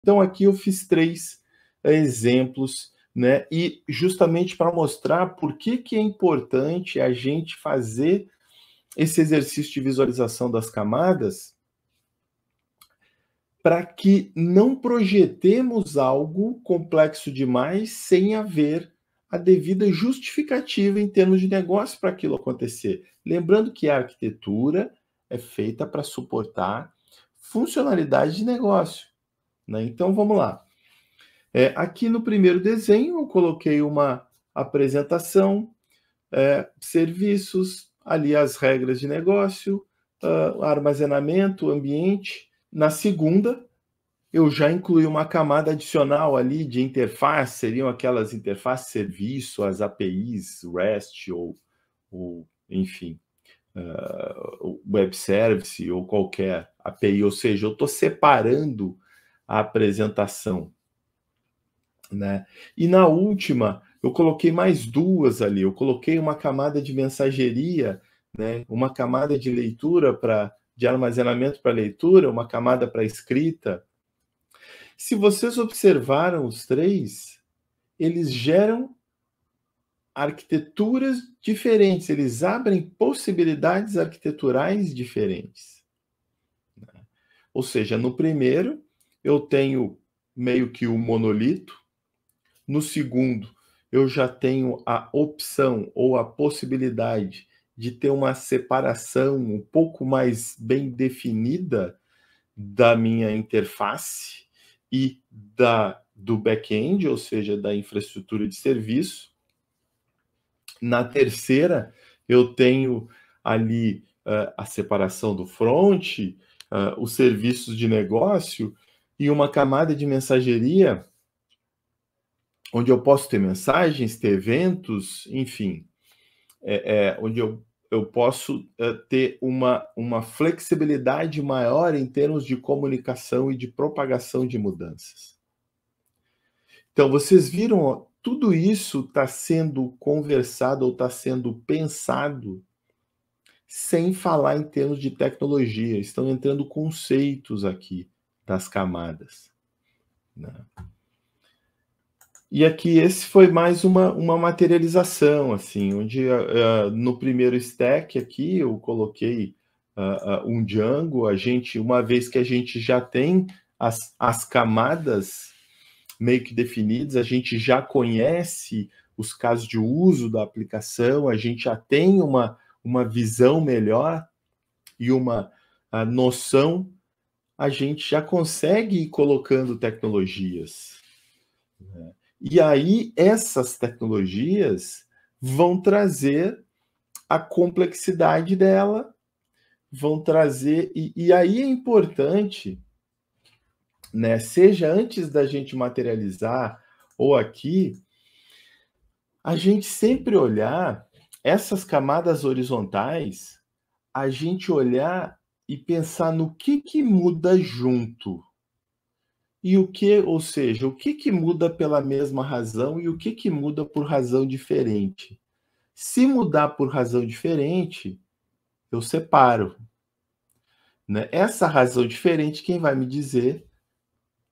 Então aqui eu fiz três eh, exemplos, né? E justamente para mostrar por que, que é importante a gente fazer esse exercício de visualização das camadas para que não projetemos algo complexo demais sem haver a devida justificativa em termos de negócio para aquilo acontecer. Lembrando que a arquitetura é feita para suportar funcionalidade de negócio. Né? Então vamos lá. É, aqui no primeiro desenho eu coloquei uma apresentação, é, serviços, ali as regras de negócio, uh, armazenamento, ambiente. Na segunda, eu já incluí uma camada adicional ali de interface, seriam aquelas interfaces serviço, as APIs, REST ou, ou enfim, uh, web service ou qualquer API. Ou seja, eu estou separando a apresentação. Né? E na última, eu coloquei mais duas ali. Eu coloquei uma camada de mensageria, né? uma camada de leitura para de armazenamento para leitura, uma camada para escrita. Se vocês observaram os três, eles geram arquiteturas diferentes, eles abrem possibilidades arquiteturais diferentes. Né? Ou seja, no primeiro, eu tenho meio que o monolito. No segundo, eu já tenho a opção ou a possibilidade de ter uma separação um pouco mais bem definida da minha interface e da do back-end, ou seja, da infraestrutura de serviço. Na terceira, eu tenho ali uh, a separação do front, uh, os serviços de negócio e uma camada de mensageria onde eu posso ter mensagens, ter eventos, enfim, é, é, onde eu, eu posso é, ter uma, uma flexibilidade maior em termos de comunicação e de propagação de mudanças. Então, vocês viram, ó, tudo isso está sendo conversado ou está sendo pensado sem falar em termos de tecnologia. Estão entrando conceitos aqui das camadas. Né? E aqui esse foi mais uma, uma materialização, assim, onde uh, no primeiro stack aqui eu coloquei uh, uh, um Django, a gente, uma vez que a gente já tem as, as camadas meio que definidas, a gente já conhece os casos de uso da aplicação, a gente já tem uma, uma visão melhor e uma ah, noção a gente já consegue ir colocando tecnologias. Né? E aí, essas tecnologias vão trazer a complexidade dela, vão trazer. E, e aí é importante, né, seja antes da gente materializar ou aqui, a gente sempre olhar essas camadas horizontais, a gente olhar e pensar no que, que muda junto. E o que, ou seja, o que, que muda pela mesma razão e o que, que muda por razão diferente. Se mudar por razão diferente, eu separo. Né? Essa razão diferente, quem vai me dizer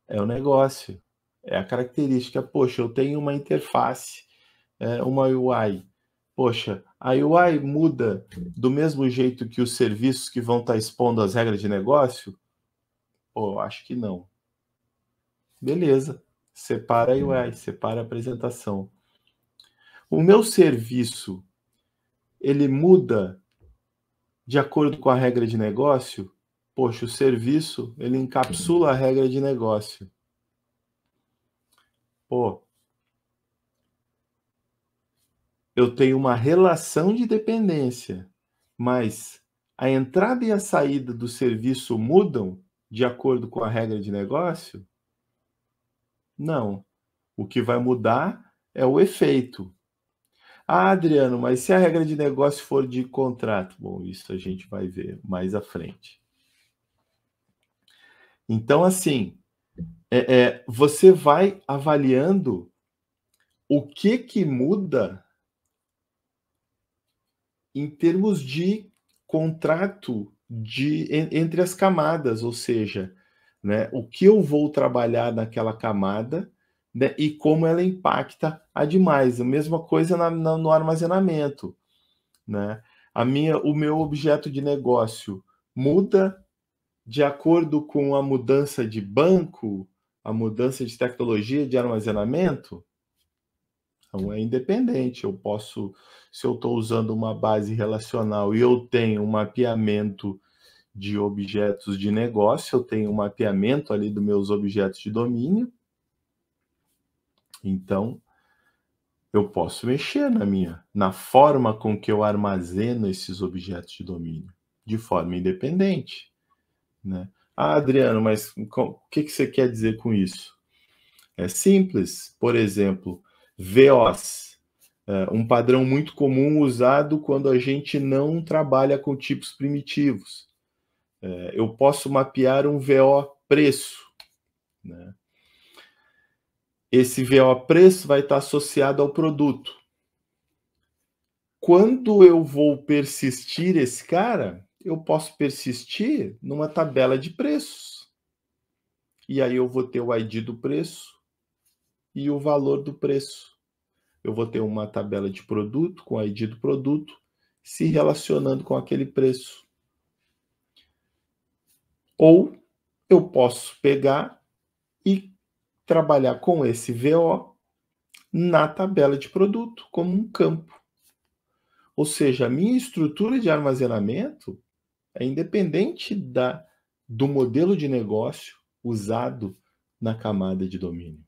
é o negócio, é a característica. Poxa, eu tenho uma interface, é uma UI. Poxa, a UI muda do mesmo jeito que os serviços que vão estar tá expondo as regras de negócio? Pô, acho que não. Beleza. Separa a UI, separa a apresentação. O meu serviço, ele muda de acordo com a regra de negócio? Poxa, o serviço, ele encapsula a regra de negócio. Pô, eu tenho uma relação de dependência, mas a entrada e a saída do serviço mudam de acordo com a regra de negócio? Não. O que vai mudar é o efeito. Ah, Adriano, mas se a regra de negócio for de contrato? Bom, isso a gente vai ver mais à frente. Então, assim, é, é, você vai avaliando o que que muda em termos de contrato de, entre as camadas, ou seja, né, o que eu vou trabalhar naquela camada né, e como ela impacta a demais. A mesma coisa na, na, no armazenamento. Né? A minha, o meu objeto de negócio muda de acordo com a mudança de banco, a mudança de tecnologia de armazenamento? Então é independente. Eu posso, se eu estou usando uma base relacional e eu tenho um mapeamento de objetos de negócio, eu tenho um mapeamento ali dos meus objetos de domínio. Então eu posso mexer na minha, na forma com que eu armazeno esses objetos de domínio, de forma independente, né? Ah, Adriano, mas o que, que você quer dizer com isso? É simples. Por exemplo, vos. Uh, é, um padrão muito comum usado quando a gente não trabalha com tipos primitivos. Uh, eu posso mapear um VO preço. Né? Esse VO preço vai estar associado ao produto. Quando eu vou persistir esse cara, eu posso persistir numa tabela de preços. E aí eu vou ter o ID do preço, e o valor do preço. Eu vou ter uma tabela de produto com a ID do produto se relacionando com aquele preço. Ou eu posso pegar e trabalhar com esse VO na tabela de produto, como um campo. Ou seja, a minha estrutura de armazenamento é independente da, do modelo de negócio usado na camada de domínio.